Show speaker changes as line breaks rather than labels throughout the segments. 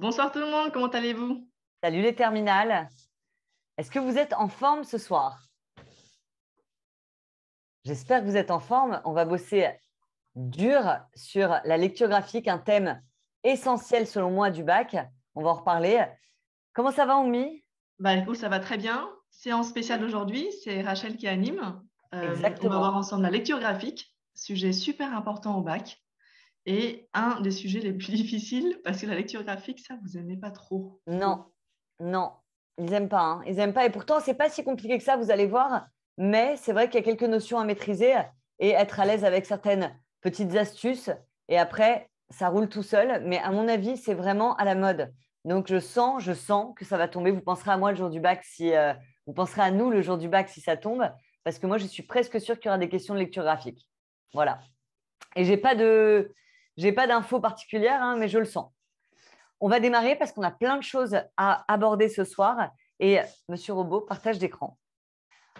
Bonsoir tout le monde, comment allez-vous Salut les terminales. Est-ce que vous êtes en forme ce soir J'espère que vous êtes en forme. On va bosser dur sur la lecture graphique, un thème essentiel selon moi du bac. On va en reparler. Comment ça va, Oumi Bah écoute, ça va très bien. Séance spéciale aujourd'hui, c'est Rachel qui anime. Exactement. Euh, on va voir ensemble la lecture graphique, sujet super important au bac. Et un des sujets les plus difficiles, parce que la lecture graphique, ça, vous n'aimez pas trop. Non, non, ils n'aiment pas. Hein. Ils n'aiment pas. Et pourtant, ce n'est pas si compliqué que ça, vous allez voir. Mais c'est vrai qu'il y a quelques notions à maîtriser et être à l'aise avec certaines petites astuces. Et après, ça roule tout seul. Mais à mon avis, c'est vraiment à la mode. Donc, je sens, je sens que ça va tomber. Vous penserez à moi le jour du bac si, euh, vous penserez à nous le jour du bac si ça tombe, parce que moi, je suis presque sûre qu'il y aura des questions de lecture graphique. Voilà. Et j'ai pas de, je n'ai pas d'infos particulières, hein, mais je le sens. On va démarrer parce qu'on a plein de choses à aborder ce soir. Et Monsieur Robot, partage d'écran.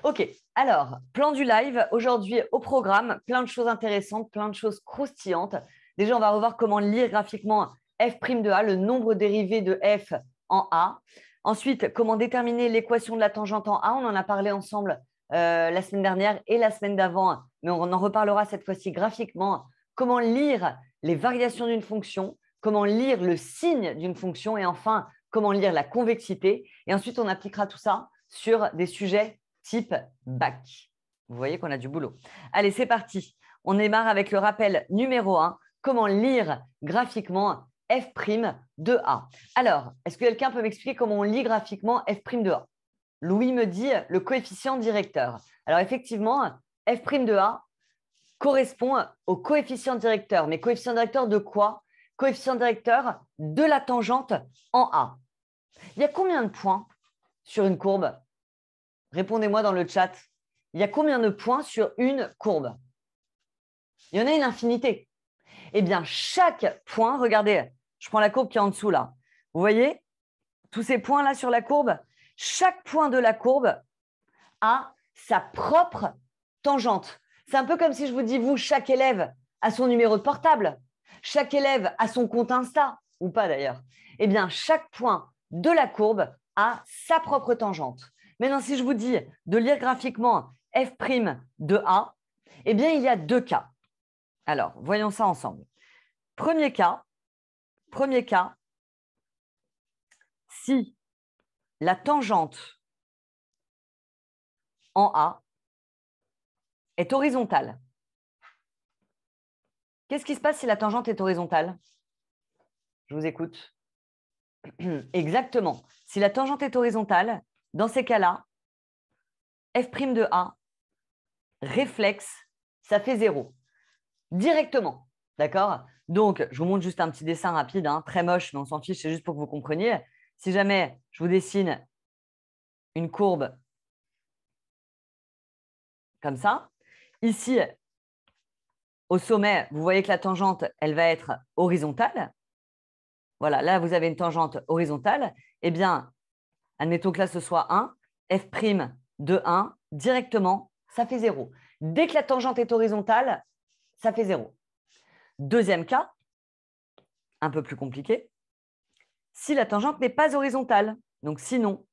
Ok, alors, plan du live. Aujourd'hui, au programme, plein de choses intéressantes, plein de choses croustillantes. Déjà, on va revoir comment lire graphiquement f' de a, le nombre dérivé de f en a. Ensuite, comment déterminer l'équation de la tangente en a. On en a parlé ensemble euh, la semaine dernière et la semaine d'avant, mais on en reparlera cette fois-ci graphiquement. Comment lire les variations d'une fonction, comment lire le signe d'une fonction et enfin comment lire la convexité. Et ensuite, on appliquera tout ça sur des sujets type bac. Vous voyez qu'on a du boulot. Allez, c'est parti. On démarre avec le rappel numéro 1, comment lire graphiquement f' de a. Alors, est-ce que quelqu'un peut m'expliquer comment on lit graphiquement f' de a Louis me dit le coefficient directeur. Alors effectivement, f' de a, correspond au coefficient directeur. Mais coefficient directeur de quoi Coefficient directeur de la tangente en A. Il y a combien de points sur une courbe Répondez-moi dans le chat. Il y a combien de points sur une courbe Il y en a une infinité. Eh bien, chaque point, regardez, je prends la courbe qui est en dessous là. Vous voyez tous ces points-là sur la courbe Chaque point de la courbe a sa propre tangente. C'est un peu comme si je vous dis, vous, chaque élève a son numéro de portable, chaque élève a son compte Insta, ou pas d'ailleurs. Eh bien, chaque point de la courbe a sa propre tangente. Maintenant, si je vous dis de lire graphiquement f' de A, eh bien, il y a deux cas. Alors, voyons ça ensemble. Premier cas, premier cas, si la tangente en A est horizontale, qu'est-ce qui se passe si la tangente est horizontale Je vous écoute. Exactement. Si la tangente est horizontale, dans ces cas-là, f' de a, réflexe, ça fait 0. Directement. D'accord Donc, je vous montre juste un petit dessin rapide, hein, très moche, mais on s'en fiche, c'est juste pour que vous compreniez. Si jamais je vous dessine une courbe comme ça, Ici, au sommet, vous voyez que la tangente, elle va être horizontale. Voilà, là, vous avez une tangente horizontale. Eh bien, admettons que là, ce soit 1, f' de 1, directement, ça fait 0. Dès que la tangente est horizontale, ça fait 0. Deuxième cas, un peu plus compliqué, si la tangente n'est pas horizontale, donc sinon,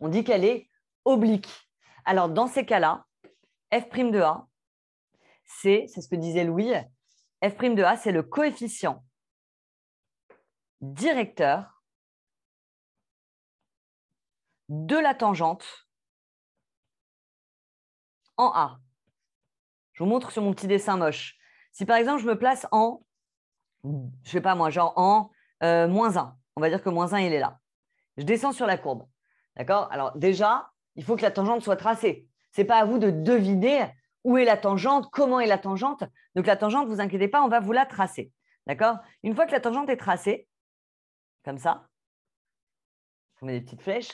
on dit qu'elle est oblique. Alors, dans ces cas-là, F de a c'est, c'est ce que disait Louis, F de a c'est le coefficient directeur de la tangente en A. Je vous montre sur mon petit dessin moche. Si par exemple, je me place en, je sais pas moi, genre en euh, moins 1, on va dire que moins 1, il est là. Je descends sur la courbe. D'accord Alors déjà, il faut que la tangente soit tracée n'est pas à vous de deviner où est la tangente, comment est la tangente. Donc la tangente, ne vous inquiétez pas, on va vous la tracer. D'accord Une fois que la tangente est tracée, comme ça, on met des petites flèches,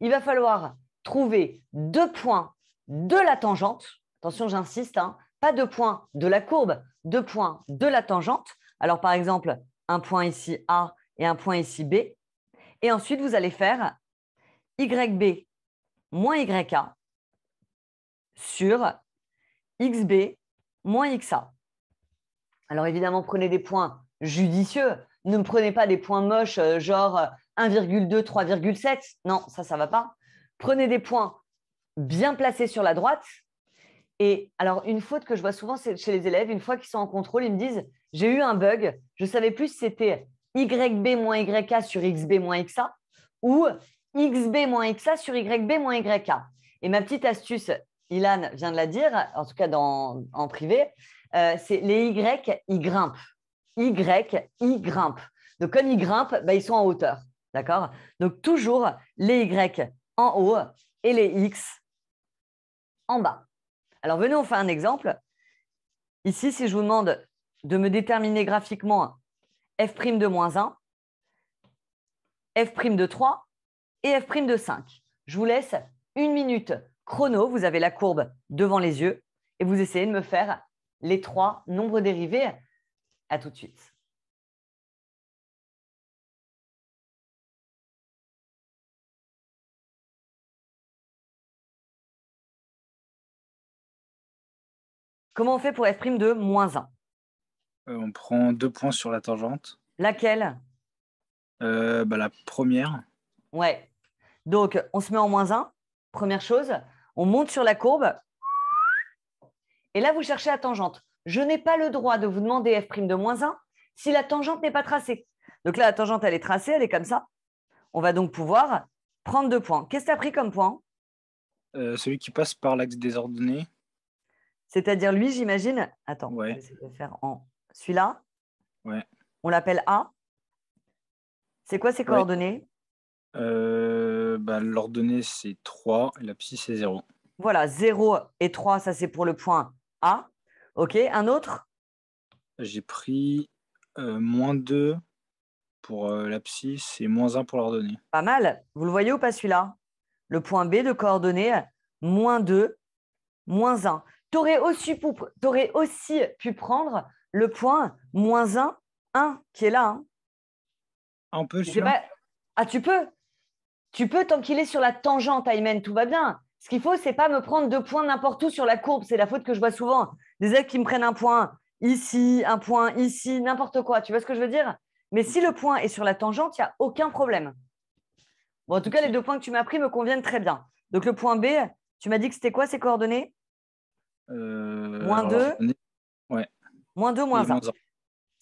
il va falloir trouver deux points de la tangente. Attention, j'insiste, hein, pas deux points de la courbe, deux points de la tangente. Alors par exemple, un point ici A et un point ici B. Et ensuite, vous allez faire YB moins YA sur XB moins XA. Alors évidemment, prenez des points judicieux. Ne prenez pas des points moches, euh, genre 1,2, euh, 3,7. Non, ça, ça ne va pas. Prenez des points bien placés sur la droite. Et alors, une faute que je vois souvent chez les élèves, une fois qu'ils sont en contrôle, ils me disent J'ai eu un bug, je savais plus si c'était YB moins YA sur XB moins XA ou XB moins XA sur YB moins YA. Et ma petite astuce Ilan vient de la dire, en tout cas en privé, euh, c'est les Y, ils grimpent. Y, ils grimpent. Donc, comme ils grimpent, bah, ils sont en hauteur. D'accord Donc, toujours les Y en haut et les X en bas. Alors, venez, on fait un exemple. Ici, si je vous demande de me déterminer graphiquement f' de moins 1, f' de 3 et f' de 5, je vous laisse une minute chrono, vous avez la courbe devant les yeux et vous essayez de me faire les trois
nombres dérivés. À tout de suite.
Comment on fait pour f' de moins 1
euh, On prend deux points sur la tangente.
Laquelle euh, bah, La première. Ouais. Donc, on se met en moins 1. Première chose, on monte sur la courbe. Et là, vous cherchez la tangente. Je n'ai pas le droit de vous demander f' de moins 1 si la tangente n'est pas tracée. Donc là, la tangente, elle est tracée, elle est comme ça. On va donc pouvoir prendre deux points. Qu'est-ce que tu as pris comme point euh, Celui qui passe par l'axe des ordonnées. C'est-à-dire lui, j'imagine. Attends, je de faire en celui-là.
On
l'appelle A. C'est quoi ses coordonnées
euh, bah, L'ordonnée, c'est 3 et la psy, c'est
0. Voilà, 0 et 3, ça c'est pour le point A. Ok, un autre
J'ai pris euh, moins 2
pour euh, la psy, c'est moins 1 pour l'ordonnée. Pas mal. Vous le voyez ou pas celui-là Le point B de coordonnées, moins 2, moins 1. Tu aurais aussi, pu, aussi pu prendre le point moins 1, 1 qui est là. Un hein. ah, peu, je Ah, tu peux tu peux, tant qu'il est sur la tangente, Ayman, tout va bien. Ce qu'il faut, c'est pas me prendre deux points n'importe où sur la courbe. C'est la faute que je vois souvent. Des aides qui me prennent un point ici, un point ici, n'importe quoi. Tu vois ce que je veux dire Mais si le point est sur la tangente, il n'y a aucun problème. en tout cas, les deux points que tu m'as pris me conviennent très bien. Donc, le point B, tu m'as dit que c'était quoi ces coordonnées
euh, Moins 2.
Moins 2, moins 1.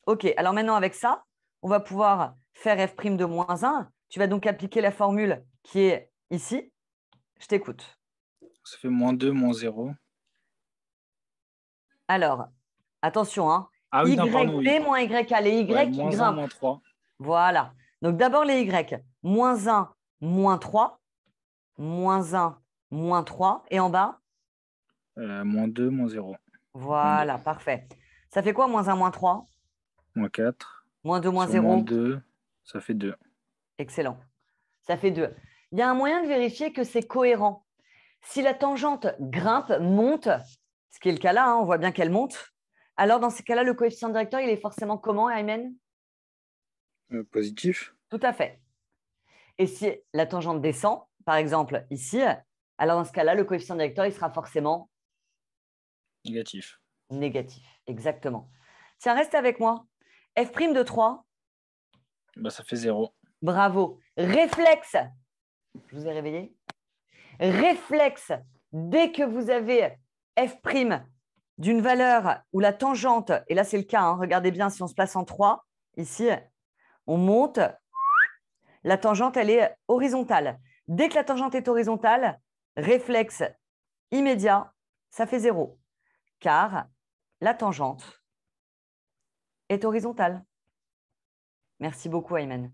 Ok, alors maintenant, avec ça, on va pouvoir faire f' de moins 1. Tu vas donc appliquer la formule qui est ici. Je t'écoute.
Ça fait moins 2, moins 0.
Alors, attention, hein. Ah moins les Y ouais, moins 1, moins 3. Voilà. Donc d'abord les Y. Moins 1, moins 3. Moins 1, moins 3. Et en bas
euh, Moins 2, moins 0.
Voilà, parfait. Ça fait quoi, moins 1, moins 3
Moins 4.
Moins 2, moins 0 Moins
2, ça fait 2.
Excellent. Ça fait deux. Il y a un moyen de vérifier que c'est cohérent. Si la tangente grimpe, monte, ce qui est le cas là, hein, on voit bien qu'elle monte, alors dans ces cas-là, le coefficient directeur, il est forcément comment, Aymen
euh, Positif.
Tout à fait. Et si la tangente descend, par exemple ici, alors dans ce cas-là, le coefficient directeur, il sera forcément négatif. Négatif, exactement. Tiens, reste avec moi. F' de 3 bah, Ça fait 0. Bravo. Réflexe. Je vous ai réveillé. Réflexe. Dès que vous avez f' d'une valeur où la tangente, et là c'est le cas, hein, regardez bien si on se place en 3, ici, on monte, la tangente elle est horizontale. Dès que la tangente est horizontale, réflexe immédiat, ça fait 0, car la tangente est horizontale. Merci beaucoup Ayman.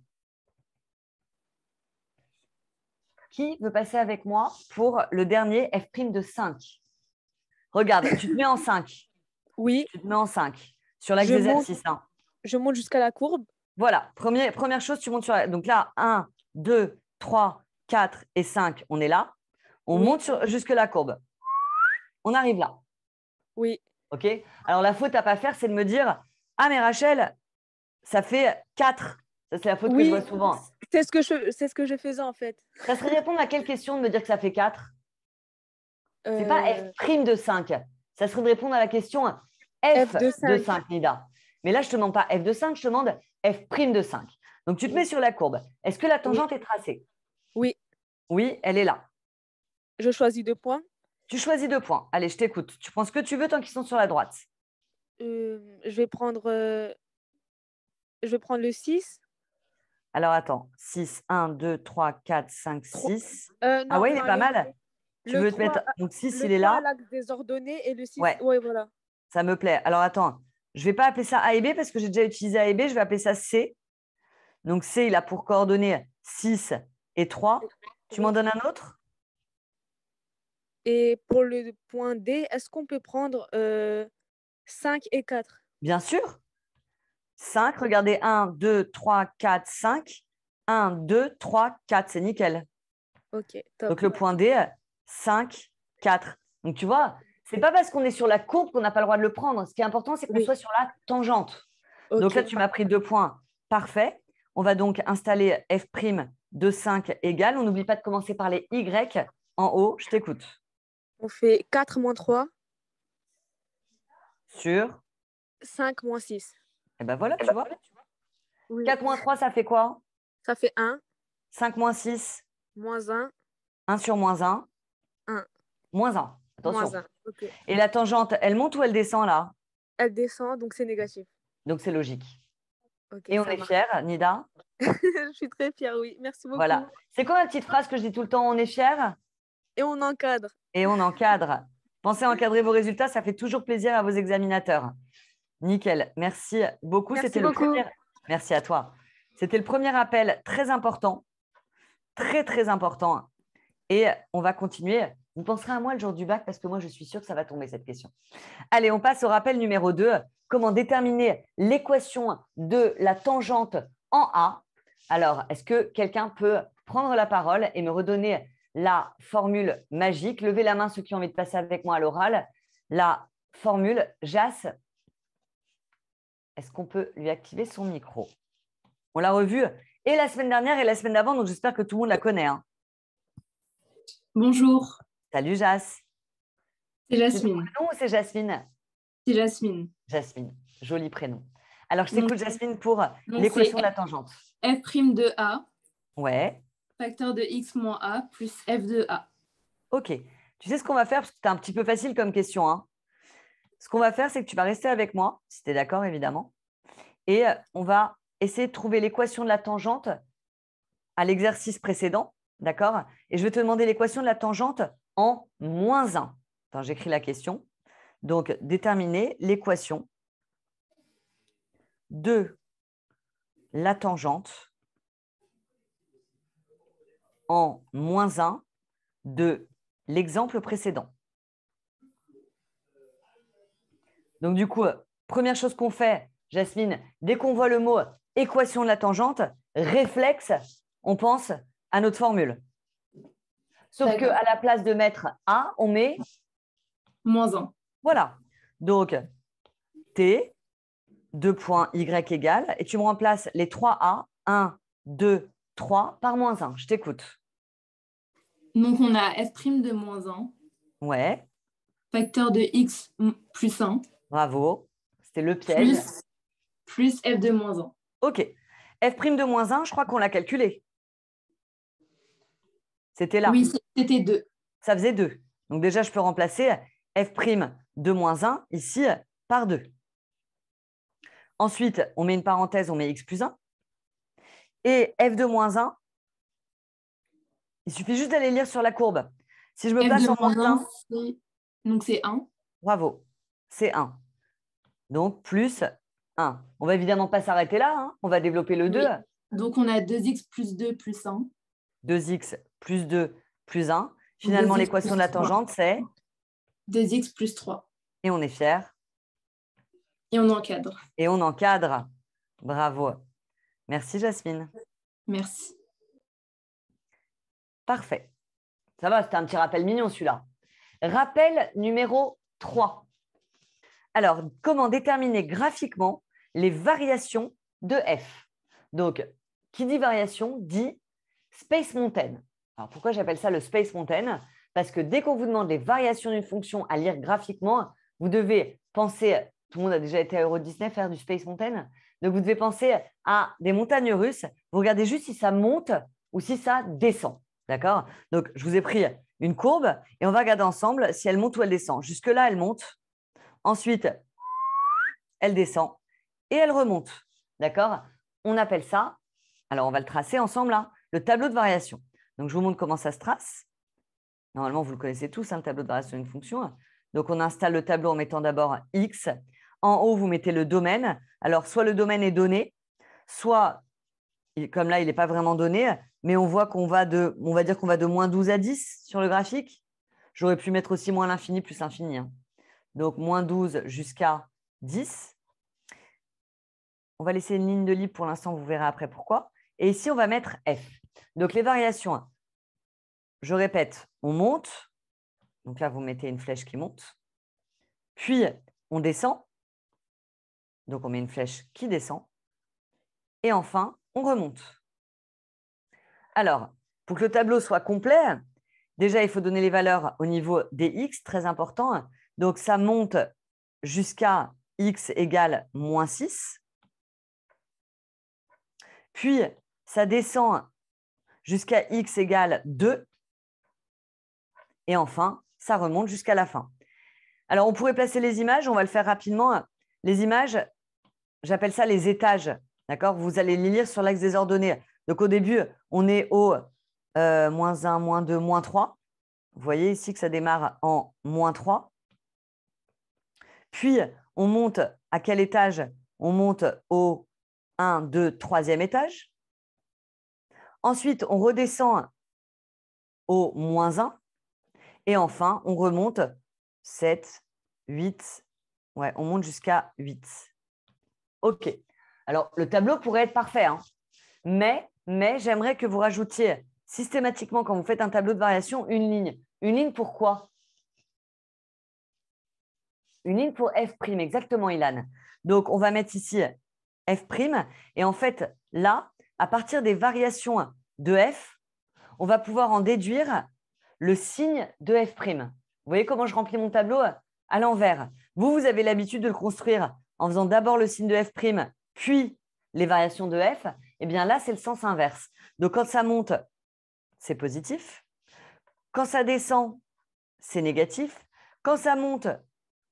qui veut passer avec moi pour le dernier F' de 5 Regarde, tu te mets en 5. Oui. Tu te mets en 5 sur l'axe des exercices. Hein. Je monte jusqu'à la courbe. Voilà, première, première chose, tu montes sur la... Donc là, 1, 2, 3, 4 et 5, on est là. On monte jusque la courbe. On arrive là. Oui. OK Alors la faute à pas faire, c'est de me dire, ah mais Rachel, ça fait 4 ça, c'est la faute que je vois souvent. C'est ce que je, c'est ce que je faisais en fait. Ça serait répondre à quelle question de me dire que ça fait 4 Ce C'est pas euh. F' de 5. Ça serait de répondre à la question F, de, 5. Nida. Mais là, je ne te demande pas F de 5, je te demande F' prime de 5. Donc, tu te mets sur la courbe. Est-ce que la tangente est tracée Oui. Oui, elle est là. Je choisis deux points. Tu choisis deux points. Allez, je t'écoute. Tu prends ce que tu veux tant qu'ils sont sur la droite.
Euh, je vais prendre euh, je vais prendre le 6.
Alors attends, 6, 1, 2, 3, 4, 5, 6. ah ouais, il est pas mal.
Tu veux te mettre. Donc 6, il est là. des ordonnées et le 6. Ouais. voilà.
Ça me plaît. Alors attends, je ne vais pas appeler ça A et B parce que j'ai déjà utilisé A et B. Je vais appeler ça C. Donc C, il a pour coordonnées 6 et 3. Tu m'en donnes un autre
Et pour le point D, est-ce qu'on peut prendre 5 euh, et 4
Bien sûr. 5. Regardez, 1, 2, 3, 4, 5. 1, 2, 3, 4. C'est nickel.
OK, top. Donc, le point
D, 5, 4. Donc, tu vois, n'est pas parce qu'on est sur la courbe qu'on n'a pas le droit de le prendre. Ce qui est important, c'est qu'on soit sur la tangente. Donc là, tu m'as pris deux points. Parfait. On va donc installer f' de 5 égale. On n'oublie pas de commencer par les y en haut. Je t'écoute.
On fait 4 moins 3 sur 5 moins 6. Et eh ben, eh ben voilà, tu vois. 4 moins 3, ça fait quoi Ça fait
1. 5 moins 6 Moins 1. 1 sur moins 1 1. Moins 1. Attention. 1. Et la tangente, elle monte ou elle descend là
Elle descend, donc c'est négatif. Donc c'est logique. Et on est fiers,
Nida Je suis très fière, oui. Merci beaucoup. Voilà. C'est quoi la petite phrase que je dis tout le temps On est fiers Et on encadre. Et on encadre. Pensez à encadrer vos résultats, ça fait toujours plaisir à vos examinateurs. Nickel. Merci beaucoup. Merci C'était Le premier... Merci à toi. C'était le premier appel très important, très très important. Et on va continuer. Vous penserez à moi le jour du bac parce que moi je suis sûre que ça va tomber cette question. Allez, on passe au rappel numéro 2. Comment déterminer l'équation de la tangente en A Alors, est-ce que quelqu'un peut prendre la parole et me redonner la formule magique Levez la main ceux qui ont envie de passer avec moi à l'oral. La formule, Jas, est-ce qu'on peut lui activer son micro On l'a revue et la semaine dernière et la semaine d'avant, donc j'espère que tout le monde la connaît. Hein. Bonjour. Salut Jas. C'est Jasmine. C'est ou c'est Jasmine C'est Jasmine. Jasmine, joli prénom. Alors, je t'écoute, Jasmine, pour l'équation de la
tangente. F' de A. Ouais. Facteur de x moins a plus f de a. Ok.
Tu sais ce qu'on va faire c'est un petit peu facile comme question. Hein ce qu'on va faire, c'est que tu vas rester avec moi, si tu es d'accord, évidemment. Et euh, on va essayer de trouver l'équation de la tangente à l'exercice précédent. D'accord Et je vais te demander l'équation de la tangente en moins 1. j'écris la question. Donc, déterminer l'équation de la tangente en moins 1 de l'exemple précédent. Donc, du coup, euh, première chose qu'on fait, Jasmine, dès qu'on voit le mot équation de la tangente, réflexe, on pense à notre formule. Sauf qu'à la place de mettre A, on met moins 1. Voilà. Donc, T, 2 points, Y égale, et tu me remplaces les 3A, 1, 2, 3, par moins 1. Je t'écoute.
Donc, on a f' de moins 1.
Ouais. Facteur de x plus 1. Bravo. C'était le piège. Plus, f de moins 1. OK. f prime de moins 1, je crois qu'on l'a calculé. C'était là. Oui, c'était 2. Ça faisait 2. Donc déjà, je peux remplacer f prime de moins 1 ici par 2. Ensuite, on met une parenthèse, on met x plus 1. Et f de moins 1, il suffit juste d'aller lire sur la courbe. Si je me place en moins
1 donc c'est 1.
Bravo, c'est 1. Donc, plus 1. On ne va évidemment pas s'arrêter là, hein. on va développer le 2.
Donc, on a 2x plus 2 plus 1.
2x plus 2 plus 1. Finalement, l'équation de la tangente,
c'est 2x plus 3.
Et on est fier. Et on encadre. Et on encadre. Bravo. Merci, Jasmine. Merci. Parfait. Ça va, c'était un petit rappel mignon celui-là. Rappel numéro 3. Alors, comment déterminer graphiquement les variations de F Donc, qui dit variation dit Space Mountain. Alors, pourquoi j'appelle ça le Space Mountain Parce que dès qu'on vous demande les variations d'une fonction à lire graphiquement, vous devez penser, tout le monde a déjà été à Euro Disney faire du Space Mountain, donc vous devez penser à des montagnes russes, vous regardez juste si ça monte ou si ça descend. D'accord Donc, je vous ai pris une courbe et on va regarder ensemble si elle monte ou elle descend. Jusque-là, elle monte. Ensuite, elle descend et elle remonte. D'accord On appelle ça, alors on va le tracer ensemble, hein, le tableau de variation. Donc, je vous montre comment ça se trace. Normalement, vous le connaissez tous, hein, le tableau de variation d'une fonction. Hein. Donc, on installe le tableau en mettant d'abord x. En haut, vous mettez le domaine. Alors, soit le domaine est donné, soit, comme là, il n'est pas vraiment donné, mais on voit qu'on va de, on va dire qu'on va de moins 12 à 10 sur le graphique. J'aurais pu mettre aussi moins l'infini plus l'infini donc moins 12 jusqu'à 10. On va laisser une ligne de libre pour l'instant, vous verrez après pourquoi. Et ici, on va mettre F. Donc les variations, je répète, on monte. Donc là, vous mettez une flèche qui monte. Puis, on descend. Donc on met une flèche qui descend. Et enfin, on remonte. Alors, pour que le tableau soit complet, déjà, il faut donner les valeurs au niveau des x, très important. Donc ça monte jusqu'à x égale moins 6. Puis ça descend jusqu'à x égale 2. Et enfin, ça remonte jusqu'à la fin. Alors on pourrait placer les images, on va le faire rapidement. Les images, j'appelle ça les étages. D'accord Vous allez les lire sur l'axe des ordonnées. Donc au début, on est au euh, moins 1, moins 2, moins 3. Vous voyez ici que ça démarre en moins 3. Puis, on monte à quel étage On monte au 1, 2, 3e étage. Ensuite, on redescend au moins 1. Et enfin, on remonte 7, 8. Ouais, on monte jusqu'à 8. OK. Alors, le tableau pourrait être parfait, hein. mais, mais j'aimerais que vous rajoutiez systématiquement, quand vous faites un tableau de variation, une ligne. Une ligne, pourquoi une ligne pour f', exactement, Ilan. Donc, on va mettre ici f', et en fait, là, à partir des variations de f, on va pouvoir en déduire le signe de f'. Vous voyez comment je remplis mon tableau à l'envers. Vous, vous avez l'habitude de le construire en faisant d'abord le signe de f', puis les variations de f. Eh bien là, c'est le sens inverse. Donc, quand ça monte, c'est positif. Quand ça descend, c'est négatif. Quand ça monte,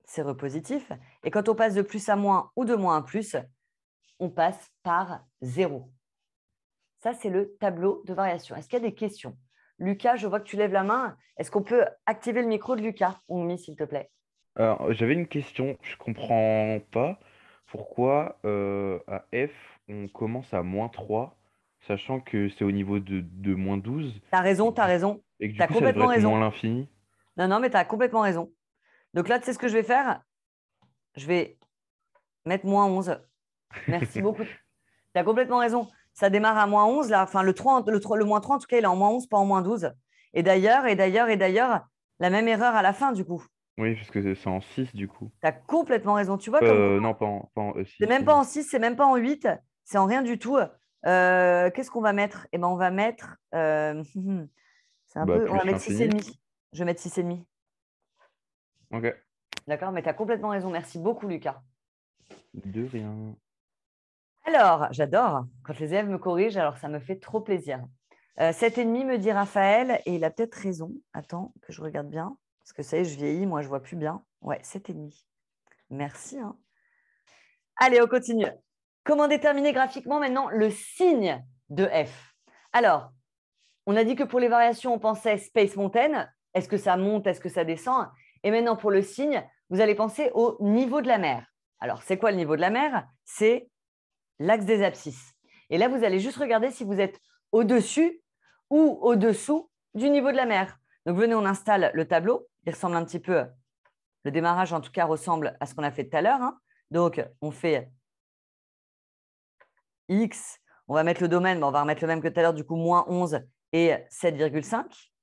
c'est repositif. Et quand on passe de plus à moins ou de moins à plus, on passe par zéro. Ça, c'est le tableau de variation. Est-ce qu'il y a des questions Lucas, je vois que tu lèves la main. Est-ce qu'on peut activer le micro de Lucas oui s'il te plaît
J'avais une question. Je ne comprends pas pourquoi euh, à F, on commence à moins 3, sachant que c'est au niveau de, moins 12. Tu
as raison, tu as raison.
Tu as coup, complètement raison. Moins l'infini.
Non, non, mais tu as complètement raison. Donc là, tu sais ce que je vais faire Je vais mettre moins 11. Merci beaucoup. Tu as complètement raison. Ça démarre à moins 11. Enfin, le, le, le moins 3, en tout cas, il est en moins 11, pas en moins 12. Et d'ailleurs, et d'ailleurs, et d'ailleurs, la même erreur à la fin, du coup.
Oui, parce que c'est en 6, du coup.
Tu as complètement raison. Tu vois euh,
non, pas en, 6. Euh, c'est
même pas en 6, c'est même pas en 8. C'est en rien du tout. Euh, qu'est-ce qu'on va mettre Eh ben, on va mettre... Bah, on va mettre 6,5. Je vais mettre 6,5. D'accord, mais tu as complètement raison. Merci beaucoup, Lucas. De rien. Alors, j'adore quand les élèves me corrigent, alors ça me fait trop plaisir. Euh, ennemi me dit Raphaël, et il a peut-être raison. Attends, que je regarde bien. Parce que ça y est, je vieillis, moi, je vois plus bien. Ouais, cet ennemi. Merci. Hein. Allez, on continue. Comment déterminer graphiquement maintenant le signe de F Alors, on a dit que pour les variations, on pensait Space Mountain. Est-ce que ça monte Est-ce que ça descend et maintenant, pour le signe, vous allez penser au niveau de la mer. Alors, c'est quoi le niveau de la mer C'est l'axe des abscisses. Et là, vous allez juste regarder si vous êtes au-dessus ou au-dessous du niveau de la mer. Donc, venez, on installe le tableau. Il ressemble un petit peu, le démarrage en tout cas ressemble à ce qu'on a fait tout à l'heure. Hein. Donc, on fait X, on va mettre le domaine, on va remettre le même que tout à l'heure, du coup, moins 11 et 7,5.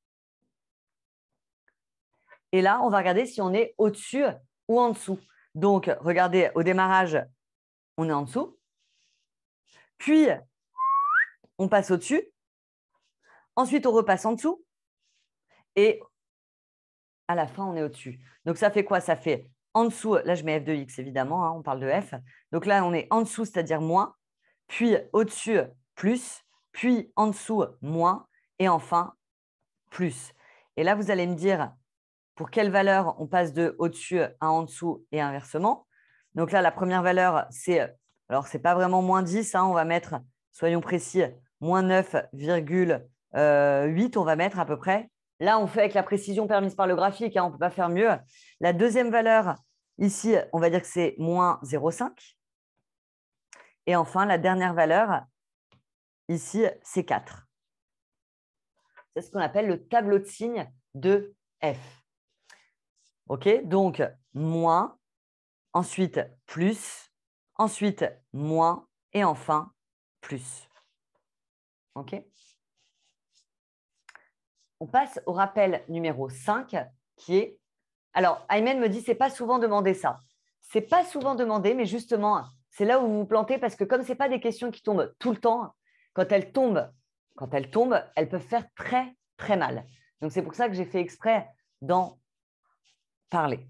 Et là, on va regarder si on est au-dessus ou en dessous. Donc, regardez, au démarrage, on est en dessous. Puis, on passe au-dessus. Ensuite, on repasse en dessous. Et à la fin, on est au-dessus. Donc, ça fait quoi Ça fait en dessous, là, je mets f de x, évidemment, hein, on parle de f. Donc là, on est en dessous, c'est-à-dire moins, puis au-dessus, plus, puis en dessous, moins, et enfin, plus. Et là, vous allez me dire, pour quelle valeur on passe de au-dessus à en dessous et inversement. Donc là, la première valeur, c'est, alors c'est pas vraiment moins 10, hein, on va mettre, soyons précis, moins 9,8, euh, on va mettre à peu près. Là, on fait avec la précision permise par le graphique, hein, on ne peut pas faire mieux. La deuxième valeur, ici, on va dire que c'est moins 0,5. Et enfin, la dernière valeur, ici, c'est 4. C'est ce qu'on appelle le tableau de signes de F. OK Donc, moins, ensuite plus, ensuite moins, et enfin plus. OK On passe au rappel numéro 5, qui est... Alors, Ayman me dit, c'est pas souvent demandé ça. C'est pas souvent demandé, mais justement, c'est là où vous vous plantez, parce que comme ce pas des questions qui tombent tout le temps, quand elles tombent, quand elles tombent, elles peuvent faire très, très mal. Donc, c'est pour ça que j'ai fait exprès dans parler.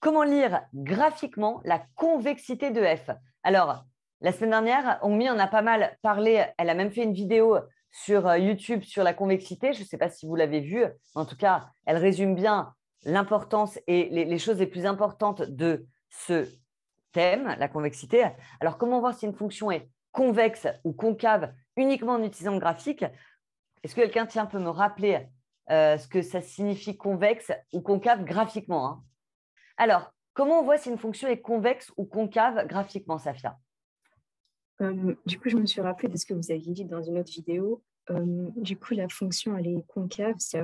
Comment lire graphiquement la convexité de F Alors, la semaine dernière, Ongmi en a pas mal parlé. Elle a même fait une vidéo sur euh, YouTube sur la convexité. Je ne sais pas si vous l'avez vue. En tout cas, elle résume bien l'importance et les, choses les plus importantes de ce thème, la convexité. Alors, comment voir si une fonction est convexe ou concave uniquement en utilisant le graphique Est-ce que quelqu'un tient peut me rappeler euh, ce que ça signifie convexe ou concave graphiquement. Hein. Alors, comment on voit si une fonction est convexe ou concave graphiquement, Safia
euh, du coup, je me suis rappelé de ce que vous aviez dit dans une autre vidéo. Euh, du coup, la fonction, elle est concave si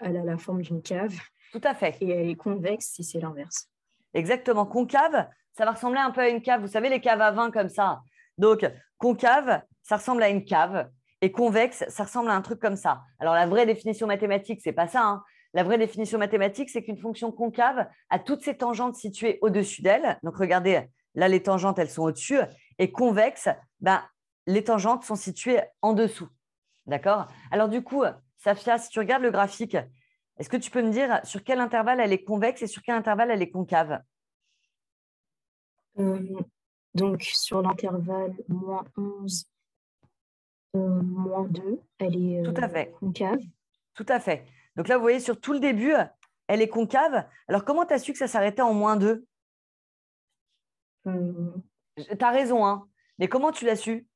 elle a la forme d'une cave.
Tout à fait. Et elle est convexe si c'est l'inverse. Exactement. Concave, ça va ressembler un peu à une cave. Vous savez, les caves à vin comme ça. Donc, concave, ça ressemble à une cave. Et convexe, ça ressemble à un truc comme ça. Alors la vraie définition mathématique, c'est pas ça. Hein. La vraie définition mathématique, c'est qu'une fonction concave a toutes ses tangentes situées au-dessus d'elle. Donc regardez, là les tangentes, elles sont au-dessus. Et convexe, ben, les tangentes sont situées en dessous. D'accord Alors du coup, Safia, si tu regardes le graphique, est-ce que tu peux me dire sur quel intervalle elle est convexe et sur quel intervalle elle est concave
euh, Donc sur l'intervalle moins 11 en moins 2, elle est euh, Tout à fait. concave.
Tout à fait. Donc là, vous voyez, sur tout le début, elle est concave. Alors, comment tu as su que ça s'arrêtait en moins 2 Tu as raison, hein. mais comment tu l'as su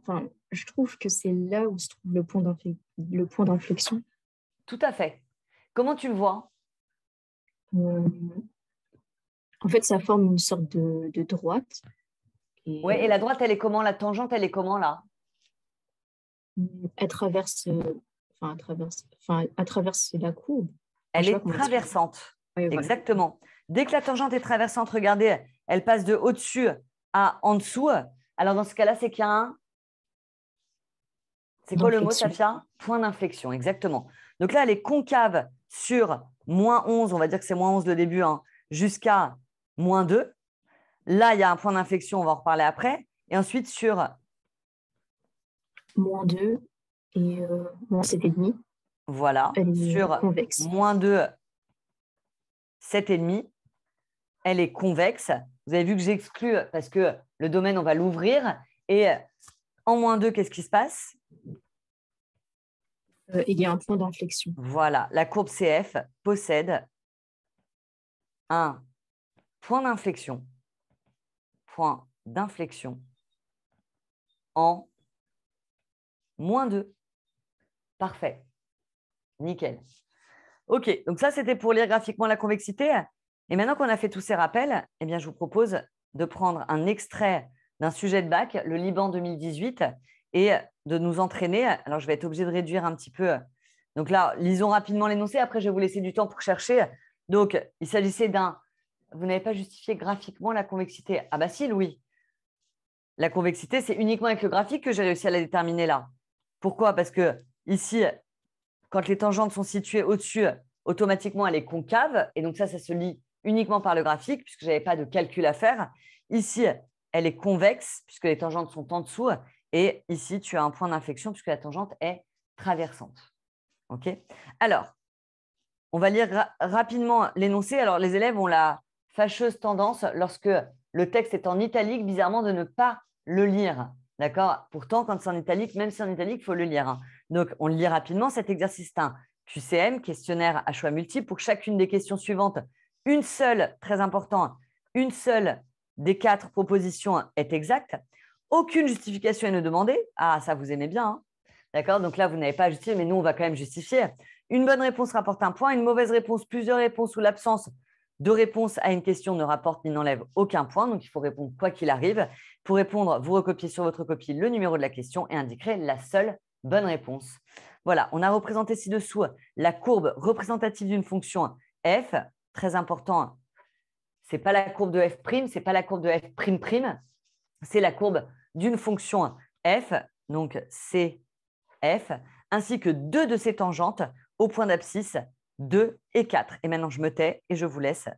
enfin, Je trouve que c'est là où se trouve le point d'inflexion.
Tout à fait. Comment tu le vois
euh, En fait, ça forme une sorte de droite.
Et, et la droite, elle est comment La tangente, elle est comment là
Elle traverse, la
courbe. Elle est traversante. Exactement. Dès que la tangente est traversante, regardez, elle passe de au-dessus à en dessous. Alors dans ce cas-là, c'est qu'il y a un. C'est quoi le mot, Safia Point d'inflexion, exactement. Donc là, elle est concave sur moins 11, on va dire que c'est moins 11 le début, hein, jusqu'à moins 2. Là, il y a un point d'inflexion, on va en reparler après. Et ensuite, sur.
Moins 2 et euh, moins 7,5.
Voilà. sur convexe. moins 2, 7,5. Elle est convexe. Vous avez vu que j'exclus parce que le domaine, on va l'ouvrir. Et en moins 2, qu'est-ce qui se passe
euh, Il y a un point d'inflexion.
Voilà. La courbe CF possède un point d'inflexion point d'inflexion en moins 2. Parfait. Nickel. OK, donc ça, c'était pour lire graphiquement la convexité. Et maintenant qu'on a fait tous ces rappels, eh bien, je vous propose de prendre un extrait d'un sujet de bac, le Liban 2018, et de nous entraîner. Alors, je vais être obligée de réduire un petit peu. Donc là, lisons rapidement l'énoncé. Après, je vais vous laisser du temps pour chercher. Donc, il s'agissait d'un vous n'avez pas justifié graphiquement la convexité. Ah bah si, Louis. La convexité, c'est uniquement avec le graphique que j'ai réussi à la déterminer là. Pourquoi Parce que ici, quand les tangentes sont situées au-dessus, automatiquement, elle est concave. Et donc ça, ça se lit uniquement par le graphique, puisque je n'avais pas de calcul à faire. Ici, elle est convexe, puisque les tangentes sont en dessous. Et ici, tu as un point d'inflexion, puisque la tangente est traversante. OK Alors, on va lire rapidement l'énoncé. Alors, les élèves ont la, fâcheuse tendance, lorsque le texte est en italique, bizarrement, de ne pas le lire. D'accord Pourtant, quand c'est en italique, même si c'est en italique, il faut le lire. Hein. Donc, on le lit rapidement. Cet exercice est un QCM, questionnaire à choix multiple, Pour chacune des questions suivantes, une seule, très important, une seule des quatre propositions est exacte. Aucune justification est ne demandée. Ah, ça, vous aimez bien. Hein. D'accord Donc là, vous n'avez pas à justifier, mais nous, on va quand même justifier. Une bonne réponse rapporte un point. Une mauvaise réponse, plusieurs réponses ou l'absence deux réponses à une question ne rapportent ni n'enlèvent aucun point, donc il faut répondre quoi qu'il arrive. Pour répondre, vous recopiez sur votre copie le numéro de la question et indiquerez la seule bonne réponse. Voilà, on a représenté ci-dessous la courbe représentative d'une fonction f, très important. Ce n'est pas la courbe de f', ce n'est pas la courbe de f', c'est la courbe d'une fonction f, donc cf, ainsi que deux de ses tangentes au point d'abscisse 2 et 4. Et maintenant, je me tais et je vous laisse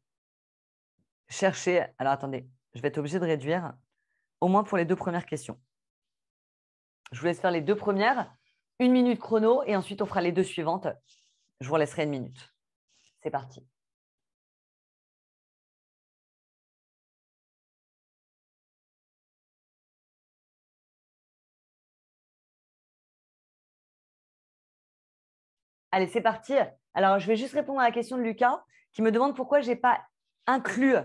chercher. Alors attendez, je vais être obligée de réduire, au moins pour les deux premières questions. Je vous laisse faire les deux premières, une minute chrono, et ensuite on fera les deux suivantes. Je vous laisserai une minute. C'est parti. Allez, c'est parti. Alors, je vais juste répondre à la question de Lucas qui me demande pourquoi je n'ai pas inclus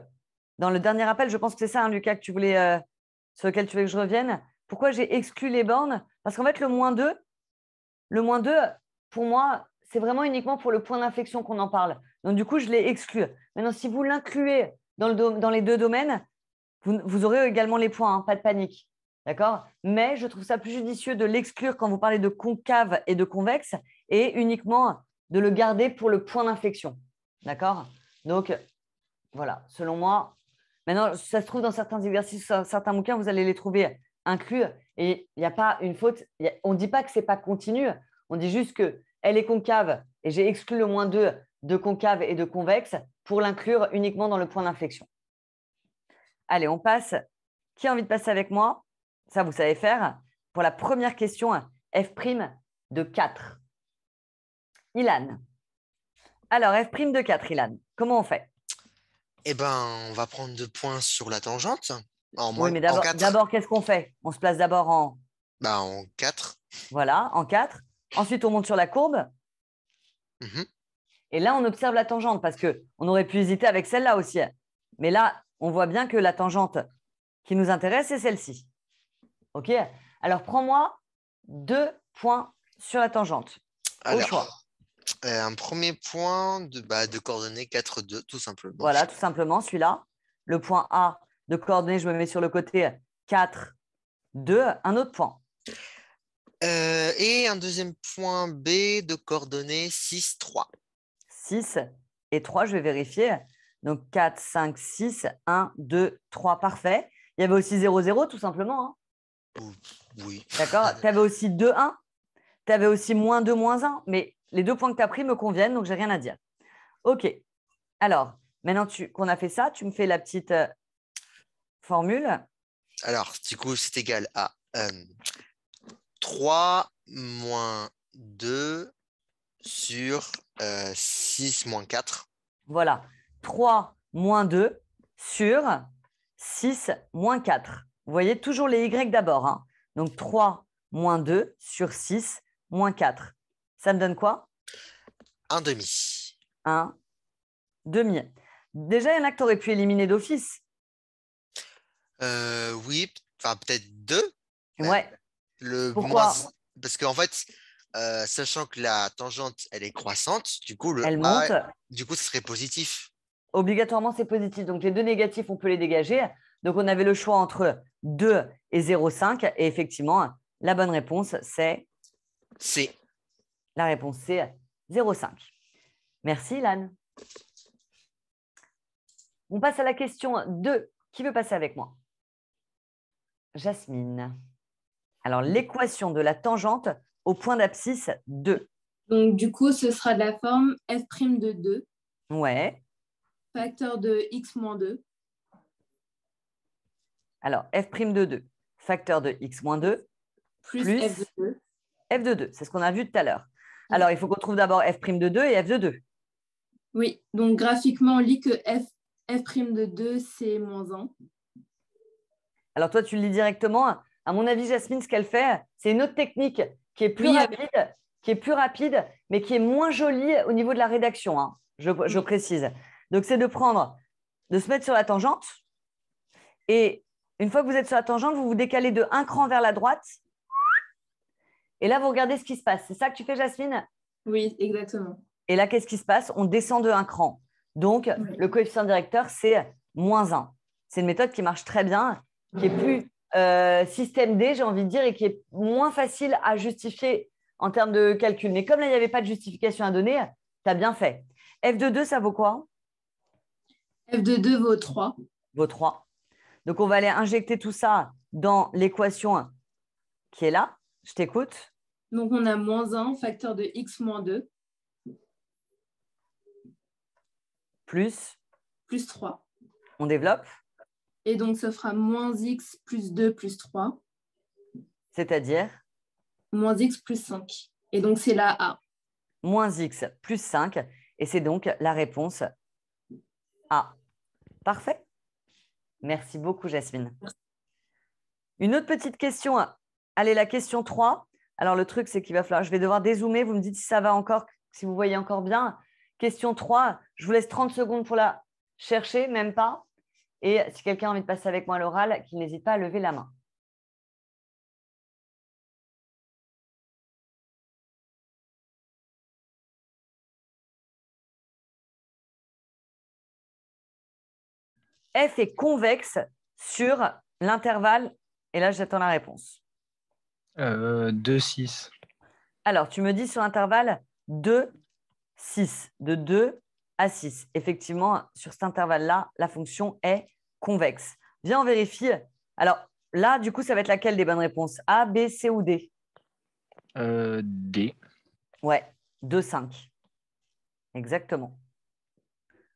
dans le dernier appel, je pense que c'est ça, hein, Lucas, que tu voulais, euh, sur lequel tu veux que je revienne. Pourquoi j'ai exclu les bornes Parce qu'en fait, le moins 2, le moins 2, pour moi, c'est vraiment uniquement pour le point d'infection qu'on en parle. Donc, du coup, je l'ai exclu. Maintenant, si vous l'incluez dans, les deux domaines, vous, aurez également les points, hein, pas de panique. D'accord Mais je trouve ça plus judicieux de l'exclure quand vous parlez de concave et de convexe et uniquement de le garder pour le point d'inflexion. D'accord Donc, voilà, selon moi, maintenant, ça se trouve dans certains exercices, certains bouquins, vous allez les trouver inclus et il n'y a pas une faute. on ne dit pas que ce n'est pas continu, on dit juste que elle est concave et j'ai exclu le moins 2 de concave et de convexe pour l'inclure uniquement dans le point d'inflexion. Allez, on passe. Qui a envie de passer avec moi Ça, vous savez faire. Pour la première question, f' de 4. Ilan. Alors, f' de 4, Ilan, comment on fait
Eh bien, on va prendre deux points sur la tangente. oui, mais d'abord,
qu'est-ce qu'on fait On se place d'abord en...
Bah, en 4.
Voilà, en 4. Ensuite, on monte sur la courbe. Mhm. Et là, on observe la tangente parce qu'on aurait pu hésiter avec celle-là aussi. Mais là, on voit bien que la tangente qui nous intéresse, c'est celle-ci. OK Alors, prends-moi deux points sur la tangente.
Au choix. Euh, un premier point de, bah, coordonnées 4, 2, tout simplement. Voilà, tout
simplement, celui-là. Le point A de coordonnées, je me mets sur le côté 4, 2, un autre point. Euh, et un deuxième point B de coordonnées 6, 3. 6 et 3, je vais vérifier. Donc 4, 5, 6, 1, 2, 3, parfait. Il y avait aussi 0, 0, tout simplement.
Hein. oui.
D'accord Tu avais aussi 2, 1. Tu avais aussi moins 2, moins 1. Mais les deux points que tu as pris me conviennent, donc j'ai rien à dire. OK. Alors, maintenant qu'on a fait ça, tu me fais la petite euh, formule.
Alors, du coup, c'est égal à 3 euh, moins 2 sur 6 euh, moins 4.
Voilà. 3 moins 2 sur 6 moins 4. Vous voyez toujours les y d'abord. Hein. Donc 3 moins 2 sur 6 moins 4. Ça me donne quoi Un demi. Un demi. Déjà, il y en a que tu pu éliminer d'office. Euh, oui, enfin peut-être deux. Euh, ouais. Le Pourquoi Parce qu'en fait, euh, sachant que la tangente, elle est croissante, du coup, le elle du coup, ce
serait positif.
Obligatoirement, c'est positif. Donc, les deux négatifs, on peut les dégager. Donc, on avait le choix entre 2 et 0,5. Et effectivement, la bonne réponse, c'est... c'est la réponse, c'est 0,5. Merci, Lan. On passe à la question 2. Qui veut passer avec moi Jasmine. Alors, l'équation de la tangente au point d'abscisse 2.
Donc, du coup, ce sera de la forme f' de 2. Ouais. Facteur de x moins 2.
Alors, f' de 2, facteur de x moins 2, plus, f de 2. F de 2, c'est ce qu'on a vu tout à l'heure. Alors, il faut qu'on trouve d'abord f' de 2 et f de 2.
Oui, donc graphiquement, on lit que f, f' de 2, c'est moins 1.
Alors, toi, tu le lis directement. À mon avis, Jasmine, ce qu'elle fait, c'est une autre technique qui est plus rapide, qui est plus rapide, mais qui est moins jolie au niveau de la rédaction, hein. je, précise. Donc, c'est de prendre, de se mettre sur la tangente, et une fois que vous êtes sur la tangente, vous vous décalez de un cran vers la droite et là, vous regardez ce qui se passe. C'est ça que tu fais, Jasmine Oui, exactement. Et là, qu'est-ce qui se passe On descend de un cran. Donc, le coefficient directeur, c'est moins 1. C'est une méthode qui marche très bien, qui est plus euh, système D, j'ai envie de dire, et qui est moins facile à justifier en termes de calcul. Mais comme là, il n'y avait pas de justification à donner, tu as bien fait. F de 2, ça vaut quoi F de 2 vaut 3. Vaut 3. Donc, on va aller injecter tout ça dans l'équation qui est là. Je t'écoute.
Donc, on a moins 1 facteur de x moins 2. Plus Plus 3. On développe Et donc, ce fera moins x plus 2 plus 3. C'est-à-dire Moins x plus 5. Et donc, c'est la A.
Moins x plus 5. Et c'est donc la réponse A. Parfait. Merci beaucoup, Jasmine. Une autre petite question. Allez, la question 3. Alors, le truc, c'est qu'il va falloir, je vais devoir dézoomer. Vous me dites si ça va encore, si vous voyez encore bien. Question 3, je vous laisse 30 secondes pour la chercher, même pas. Et si quelqu'un a envie de passer avec moi à l'oral, qu'il n'hésite pas à lever la main. F est convexe sur l'intervalle, et là j'attends la réponse.
Euh, 2-6.
Alors, tu me dis sur l'intervalle 2, 6, de 2 à 6. Effectivement, sur cet intervalle-là, la fonction est convexe. Viens, on vérifie. Alors là, du coup, ça va être laquelle des bonnes réponses A, B, C ou D euh, D. Ouais, 2, 5. Exactement.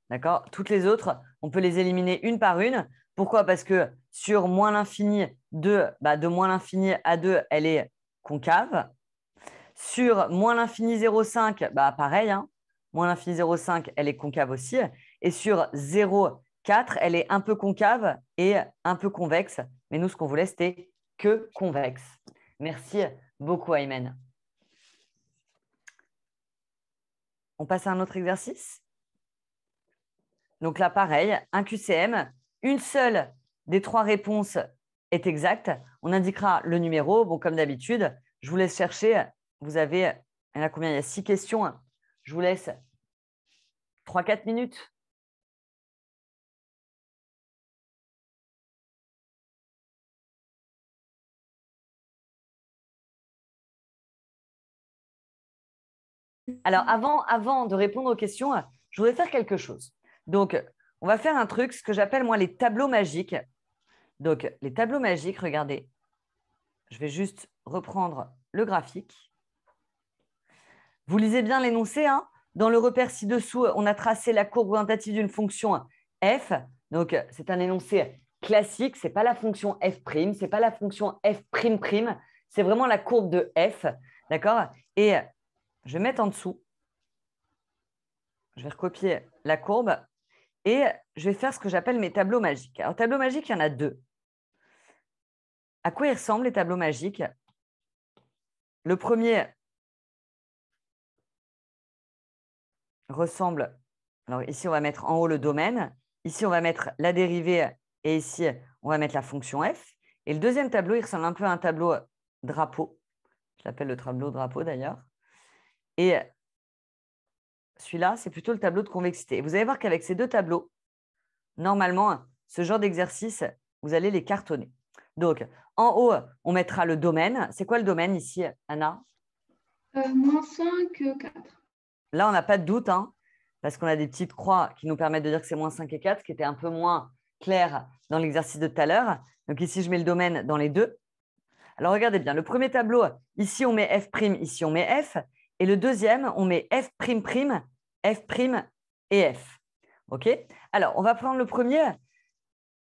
D'accord Toutes les autres, on peut les éliminer une par une. Pourquoi Parce que sur moins l'infini 2, bah, de moins l'infini à 2, elle est concave. Sur moins l'infini 0,5, bah, pareil, hein. moins l'infini 0,5, elle est concave aussi. Et sur 0,4, elle est un peu concave et un peu convexe. Mais nous, ce qu'on voulait, c'était que convexe. Merci beaucoup, Aymen. On passe à un autre exercice. Donc là, pareil, un QCM, une seule des trois réponses est exacte, on indiquera le numéro. Bon, comme d'habitude, je vous laisse chercher. Vous avez, il y a combien Il y a six questions. Je vous laisse 3-4 minutes. Alors, avant, avant de répondre aux questions, je voudrais faire quelque chose. Donc, on va faire un truc, ce que j'appelle moi les tableaux magiques. Donc, les tableaux magiques, regardez, je vais juste reprendre le graphique. Vous lisez bien l'énoncé. Hein. Dans le repère ci-dessous, on a tracé la courbe orientative d'une fonction f. Donc, c'est un énoncé classique. Ce n'est pas la fonction f', ce n'est pas la fonction f', c'est vraiment la courbe de f. D'accord Et je vais mettre en dessous. Je vais recopier la courbe et je vais faire ce que j'appelle mes tableaux magiques. Alors, tableau magique, il y en a deux. À quoi ressemblent les tableaux magiques Le premier ressemble, alors ici on va mettre en haut le domaine, ici on va mettre la dérivée et ici on va mettre la fonction f. Et le deuxième tableau, il ressemble un peu à un tableau drapeau. Je l'appelle le tableau drapeau d'ailleurs. Et celui-là, c'est plutôt le tableau de convexité. vous allez voir qu'avec ces deux tableaux, normalement, ce genre d'exercice, vous allez les cartonner. Donc, en haut, on mettra le domaine. C'est quoi le domaine ici, Anna
euh, Moins 5, 4.
Là, on n'a pas de doute, hein, parce qu'on a des petites croix qui nous permettent de dire que c'est moins 5 et 4, ce qui était un peu moins clair dans l'exercice de tout à l'heure. Donc ici, je mets le domaine dans les deux. Alors regardez bien, le premier tableau, ici on met F', ici on met F. Et le deuxième, on met F', F' et F. OK Alors, on va prendre le premier.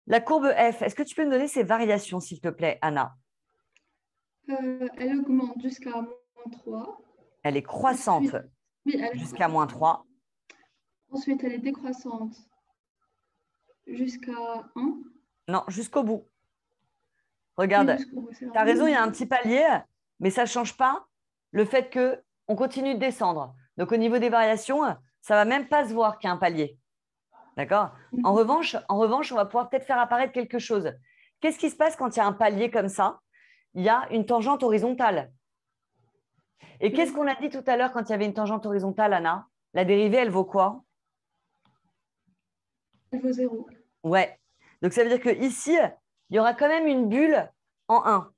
La courbe F, est-ce que tu peux me donner ses variations, s'il te plaît, Anna
euh, Elle augmente jusqu'à moins 3.
Elle est croissante
jusqu'à moins 3. Ensuite, elle est décroissante jusqu'à 1.
Non, jusqu'au bout. Regarde, tu as raison, il y a un petit palier, mais ça ne change pas le fait qu'on continue de descendre. Donc, au niveau des variations, ça ne va même pas se voir qu'il y a un palier. D'accord mm-hmm. en revanche, en revanche, on va pouvoir peut-être faire apparaître quelque chose. Qu'est-ce qui se passe quand il y a un palier comme ça Il y a une tangente horizontale. Et qu'est-ce mm-hmm. qu'on a dit tout à l'heure quand il y avait une tangente horizontale, Anna La dérivée, elle vaut quoi Elle vaut zéro. Ouais. Donc ça veut dire qu'ici, il y aura quand même une bulle en 1.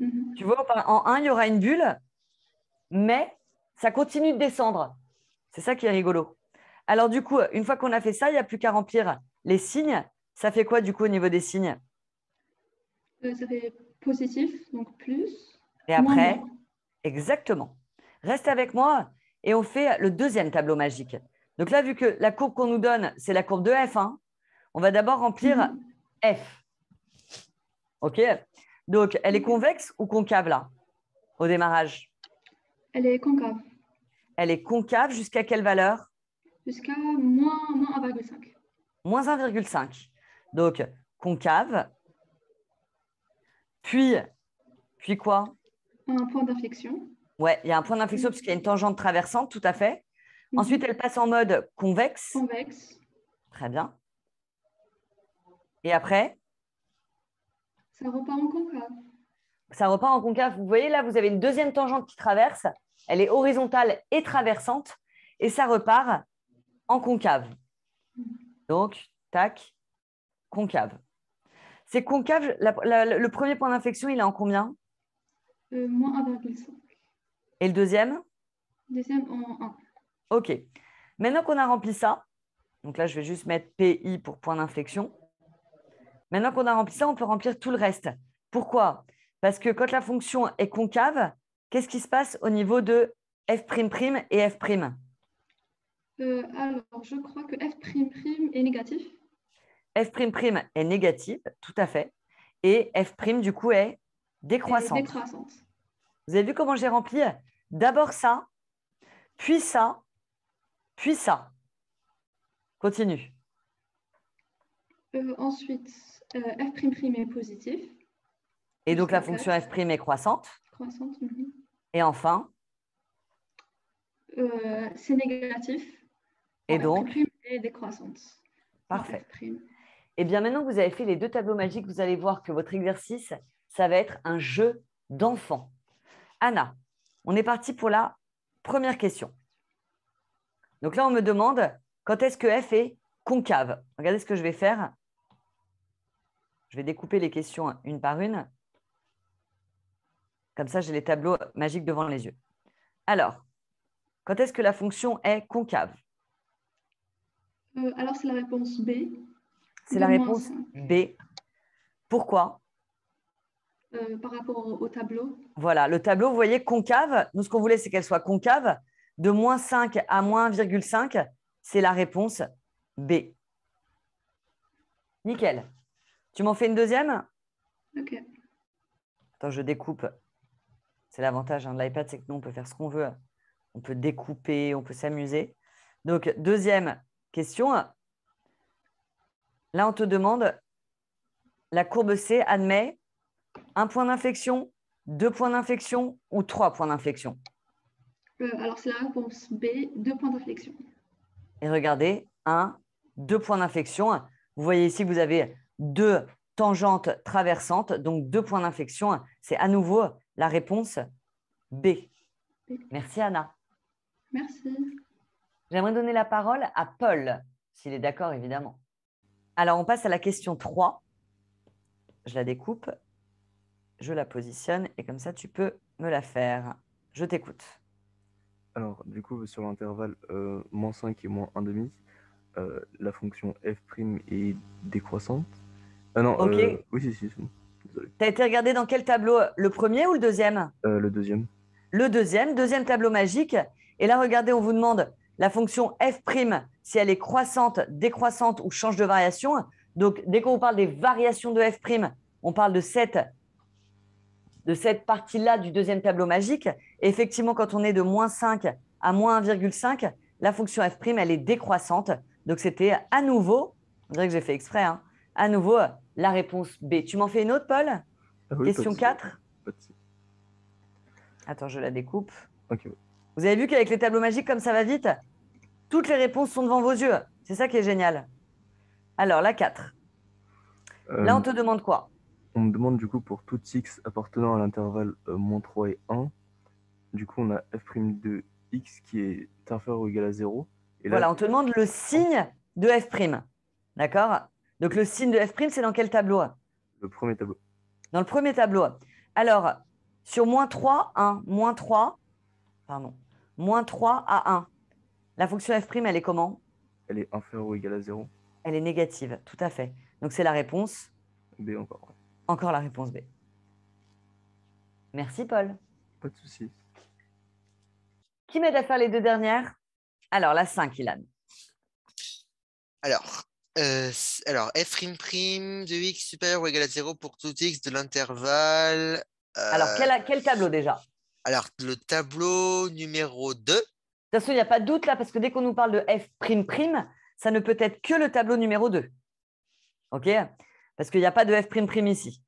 Mm-hmm. Tu vois, en 1, il y aura une bulle, mais ça continue de descendre. C'est ça qui est rigolo. Alors du coup, une fois qu'on a fait ça, il n'y a plus qu'à remplir les signes. Ça fait quoi du coup au niveau des signes
euh, Ça fait positif, donc plus.
Et après, exactement. Reste avec moi et on fait le deuxième tableau magique. Donc là, vu que la courbe qu'on nous donne, c'est la courbe de F, hein, on va d'abord remplir
mhm. F.
OK Donc, elle est convexe ou concave là, au démarrage
Elle est concave.
Elle est concave jusqu'à quelle valeur
jusqu'à moins, 1,5.
Moins 1,5. Donc, concave. Puis, puis quoi
Un point d'inflexion.
Oui, il y a un point d'inflexion parce qu'il y a une tangente traversante, tout à fait. Mhm. Ensuite, elle passe en mode convexe.
Convexe.
Très bien. Et après
Ça repart en concave.
Ça repart en concave. Vous voyez là, vous avez une deuxième tangente qui traverse. Elle est horizontale et traversante. Et ça repart en concave. Donc, tac, concave. C'est concave, le premier point d'infection, il est en combien
euh, Moins 1,5. Et le deuxième Deuxième en 1.
OK. Maintenant qu'on a rempli ça, donc là, je vais juste mettre PI pour point d'inflexion. Maintenant qu'on a rempli ça, on peut remplir tout le reste. Pourquoi Parce que quand la fonction est concave, qu'est-ce qui se passe au niveau de f'' et f'?
Euh, alors, je crois que f' est négatif.
F' est négatif, tout à fait. Et f' du coup est décroissante. Vous avez vu comment j'ai rempli D'abord ça, puis ça, puis ça. Continue.
Euh, ensuite, euh, f' est positif.
Et donc la fonction f' est croissante.
Croissante. oui. Et enfin C'est négatif.
Et oh, donc Parfait. Et eh bien maintenant que vous avez fait les deux tableaux magiques, vous allez voir que votre exercice, ça va être un jeu d'enfant. Anna, on est parti pour la première question. Donc là, on me demande quand est-ce que F est concave. Regardez ce que je vais faire. Je vais découper les questions une par une. Comme ça, j'ai les tableaux magiques devant les yeux. Alors, quand est-ce que la fonction est concave
euh, alors, c'est la réponse B. C'est la réponse
B. Pourquoi
euh, Par rapport au, tableau.
Voilà, le tableau, vous voyez, concave. Nous, ce qu'on voulait, c'est qu'elle soit concave. De moins 5 à moins 1,5, c'est la réponse B. Nickel. Tu m'en fais une deuxième Ok. Attends, je découpe. C'est l'avantage hein, de l'iPad, c'est que nous, on peut faire ce qu'on veut. On peut découper, on peut s'amuser. Donc, deuxième, question. Là, on te demande, la courbe C admet un point d'infection, deux points d'infection ou trois points d'infection
euh, Alors, c'est la réponse B, deux points d'infection.
Et regardez, un, deux points d'infection. Vous voyez ici vous avez deux tangentes traversantes, donc deux points d'infection. C'est à nouveau la réponse B. Merci, Anna. Merci. J'aimerais donner la parole à Paul, s'il est d'accord, évidemment. Alors, on passe à la question 3. Je la découpe, je la positionne et comme ça, tu peux me la faire. Je t'écoute.
Alors, du coup, sur l'intervalle euh, moins 5 et moins 1,5, euh, la fonction f' est décroissante. Ah non, ok. Euh, oui, si, si, Tu
as été regardé dans quel tableau Le premier ou le deuxième
Le deuxième.
Le deuxième, deuxième tableau magique. Et là, regardez, on vous demande la fonction f', si elle est croissante, décroissante ou change de variation, donc dès qu'on parle des variations de f', on parle de cette, de cette partie-là du deuxième tableau magique. effectivement, quand on est de moins 5 à moins 1,5, la fonction f', elle est décroissante. Donc c'était à nouveau, on dirait que j'ai fait exprès, hein, à nouveau euh, la réponse B. Tu m'en fais une autre, Paul ah Question 4 Attends, je la découpe. Vous avez vu qu'avec les tableaux magiques, comme ça va vite, toutes les réponses sont devant vos yeux. C'est ça qui est génial. Alors, la 4.
Là, on euh, te demande quoi On me demande du coup pour toutes x appartenant à l'intervalle euh, moins 3 et 1. Du coup, on a f' de x qui est inférieur ou égal à 0. voilà, on te demande
le signe de f'. D'accord Donc, le signe de f', c'est dans quel tableau Le premier tableau. Dans le premier tableau. Alors, sur moins 3, 1, moins 3, pardon, moins 3 à 1. La fonction f', elle est comment Elle est inférieure ou égale à 0. Elle est négative, tout à fait. Donc c'est la réponse B encore. Encore la réponse B. Merci Paul. Pas de souci. Qui m'aide à faire les deux dernières Alors la 5, Ilan.
Alors, euh, alors f'
de x supérieur ou égal à 0 pour tout x de l'intervalle. Euh, alors quel, quel tableau déjà alors, le tableau numéro 2. De toute façon, il n'y a pas de doute là, parce que dès qu'on nous parle de F', prime prime, ça ne peut être que le tableau numéro 2. OK Parce qu'il n'y a pas de F', prime prime ici.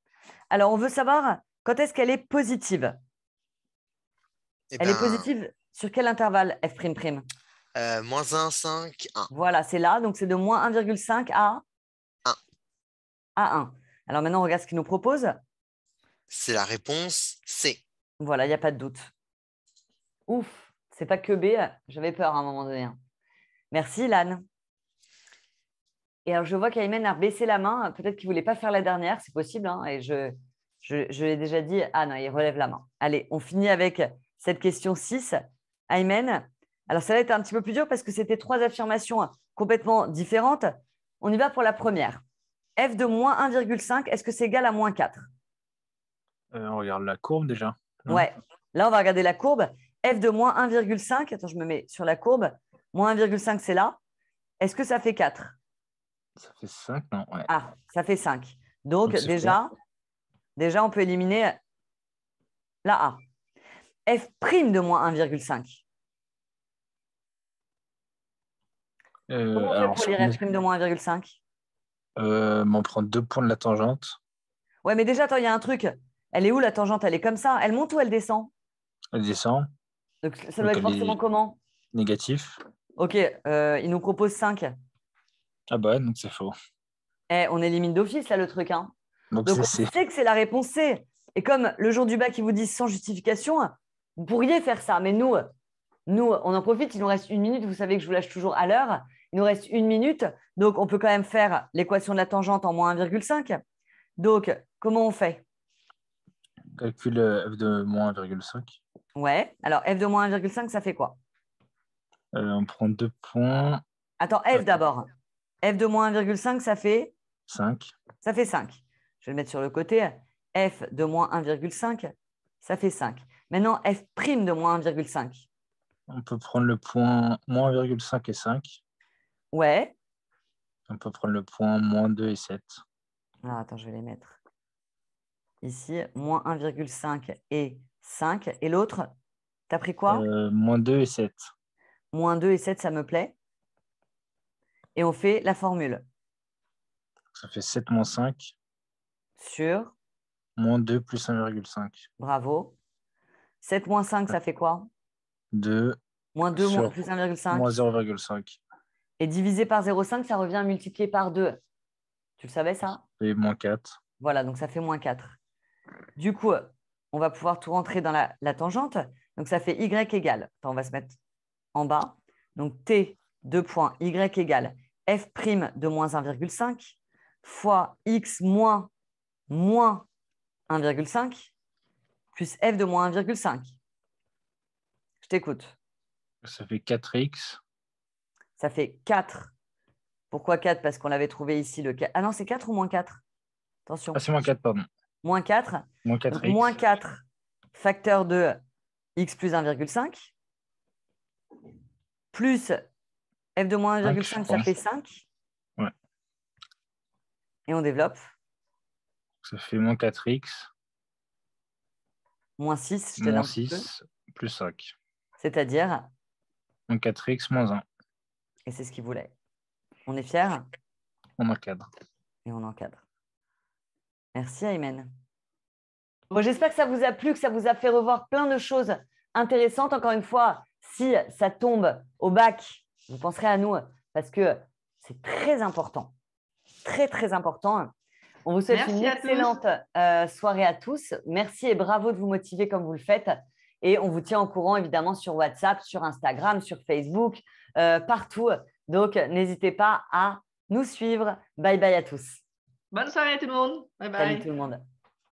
Alors, on veut savoir quand est-ce qu'elle est positive. Eh Elle est ben, positive sur quel intervalle F'? Euh, moins 1, 5, 1. Voilà, c'est là. Donc, c'est de moins 1,5 à 1. À 1. Alors maintenant, regarde ce qu'il nous propose. C'est la
réponse
C. Voilà, il n'y a pas de doute. Ouf, c'est pas que B, j'avais peur à un moment donné. Hein. Merci, Lan. Et alors, je vois qu'Aïmen a baissé la main. Peut-être qu'il ne voulait pas faire la dernière, c'est possible. Hein, et je, je, l'ai déjà dit. Ah non, il relève la main. Allez, on finit avec cette question 6. Aymen, alors ça a être un petit peu plus dur parce que c'était trois affirmations complètement différentes. On y va pour la première. F de moins 1,5, est-ce que c'est égal à moins 4
euh, On regarde la courbe déjà. Hein ouais.
Là, on va regarder la courbe. F de moins 1,5. Attends, je me mets sur la courbe. Moins 1,5, c'est là. Est-ce que ça fait 4
Ça fait 5, non
Ah, ça fait 5. Donc, déjà, déjà, on peut éliminer la A. F' de moins 1,5.
Euh, Comment F' de
moins 1,5
euh, On prend deux points de la tangente.
Ouais, mais déjà, attends, il y a un truc. Elle est où la tangente Elle est comme ça Elle monte ou elle descend
Elle descend. Donc ça doit être forcément comment Négatif.
Ok, euh, il nous propose 5.
Ah bah donc c'est faux.
Eh, on élimine d'office là le truc. Hein. Donc, on sait que c'est la réponse C. Et comme le jour du bac, ils vous disent sans justification, vous pourriez faire ça. Mais nous, nous, on en profite. Il nous reste une minute. Vous savez que je vous lâche toujours à l'heure. Il nous reste une minute. Donc on peut quand même faire l'équation de la tangente en moins 1,5. Donc comment on fait
Calcule euh, f de moins 1,5.
Ouais. Alors, f de moins 1,5, ça fait quoi
euh, On prend deux points.
Attends, f d'abord. f de moins 1,5, ça fait 5. Ça fait 5. Je vais le mettre sur le côté. f de moins 1,5, ça fait 5. Maintenant, f' prime de moins 1,5.
On peut prendre le point moins 1,5 et 5. Ouais. On peut prendre le point moins 2 et 7.
Ah, attends, je vais les mettre ici, moins 1,5 et 5. Et l'autre, tu as pris quoi
euh, Moins 2 et 7.
Moins 2 et 7, ça me plaît. Et on fait la formule.
Ça fait 7 moins 5. Sur Moins 2 plus 1,5.
Bravo. 7 moins 5, ça fait quoi 2. Moins 2 plus 1,5. Moins
0,5.
Et divisé par 0,5, ça revient à multiplier par 2. Tu le savais ça
Et moins 4.
Voilà, donc ça fait moins 4. Du coup, euh, on va pouvoir tout rentrer dans la, tangente. Donc, ça fait y égale. Attends, on va se mettre en bas. Donc, t, 2 points, y égale f' prime de moins 1,5 fois x moins moins 1,5 plus f de moins 1,5. Je t'écoute.
Ça fait 4x.
Ça fait 4. Pourquoi 4 Parce qu'on l'avait trouvé ici le 4. Ah non, c'est 4 ou moins 4 Attention. Ah, c'est moins 4, pardon moins 4.
Moins
4, facteur de x plus 1,5 plus f de moins 1,5, ça fait 5. Et on développe.
Ça fait moins 4x. Moins 6, je Moins 6 plus 5.
C'est-à-dire
Moins 4x moins 1.
Et c'est ce qu'il voulait. On est fier On encadre. Et on encadre. Merci Aymen. J'espère que ça vous a plu, que ça vous a fait revoir plein de choses intéressantes. Encore une fois, si ça tombe au bac, vous penserez à nous parce que c'est très important. Très, très important. On vous souhaite une excellente euh, soirée à tous. Merci et bravo de vous motiver comme vous le faites. Et on vous tient au courant évidemment sur WhatsApp, sur Instagram, sur Facebook, euh, partout. Donc, n'hésitez pas à nous suivre. Bye bye à tous. Bonne soirée tout le monde. Bye bye. Salut tout le monde.